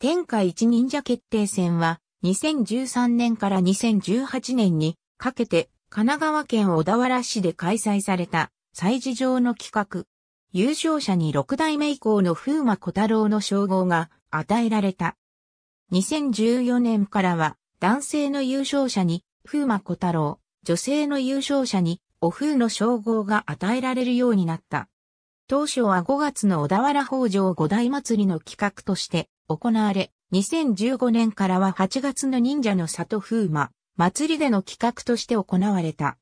天下一忍者決定戦は、2013年から2018年にかけて、神奈川県小田原市で開催された、祭事上の企画。優勝者に六代目以降の風魔小太郎の称号が与えられた。2014年からは、男性の優勝者に風魔小太郎、女性の優勝者にお風の称号が与えられるようになった。当初は5月の小田原北条五大祭りの企画として行われ、2015年からは8月の忍者の里風魔、祭りでの企画として行われた。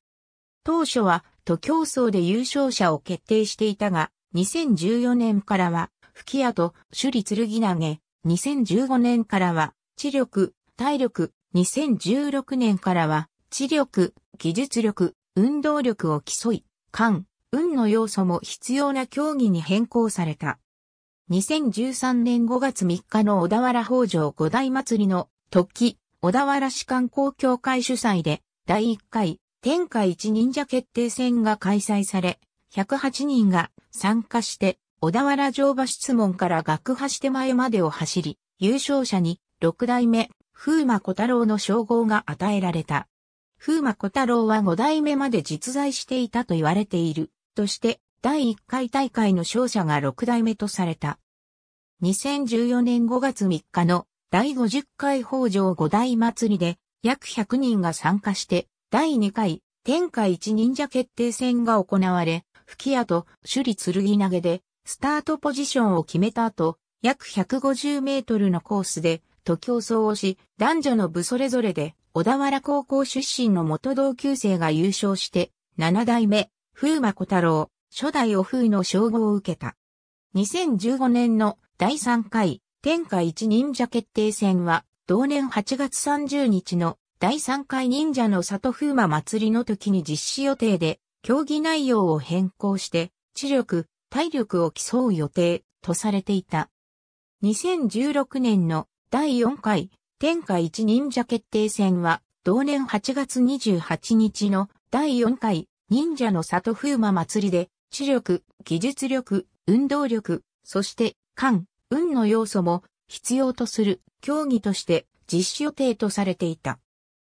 当初は都競争で優勝者を決定していたが、2014年からは吹き矢と首里剣投げ、2015年からは知力、体力、2016年からは知力、技術力、運動力を競い、感、運の要素も必要な競技に変更された。2013年5月3日の小田原北条五大祭りの時、小田原市観光協会主催で第1回天下一忍者決定戦が開催され、108人が参加して小田原乗馬質問から学派して前までを走り、優勝者に六代目風馬小太郎の称号が与えられた。風馬小太郎は五代目まで実在していたと言われているとして、第1回大会の勝者が6代目とされた。2014年5月3日の第50回北条五代祭りで約100人が参加して第2回天下一忍者決定戦が行われ、吹き矢と首里剣投げでスタートポジションを決めた後、約150メートルのコースでと競争をし、男女の部それぞれで小田原高校出身の元同級生が優勝して、7代目、風魔小太郎、初代お風の称号を受けた。2015年の第3回天下一忍者決定戦は、同年8月30日の第3回忍者の里風魔祭りの時に実施予定で、競技内容を変更して、知力、体力を競う予定とされていた。2016年の第4回天下一忍者決定戦は、同年8月28日の第4回忍者の里風魔祭りで知力、技術力、運動力、そして、感、運の要素も必要とする競技として実施予定とされていた。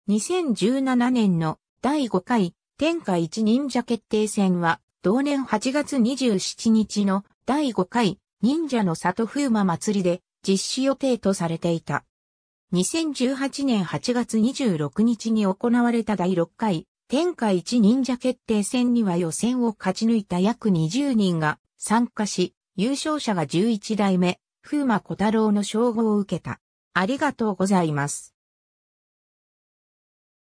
2017年の第5回天下一忍者決定戦は同年8月27日の第5回忍者の里風魔祭りで実施予定とされていた。2018年8月26日に行われた第6回天下一忍者決定戦には予選を勝ち抜いた約20人が参加し、優勝者が11代目、風魔小太郎の称号を受けた。ありがとうございます。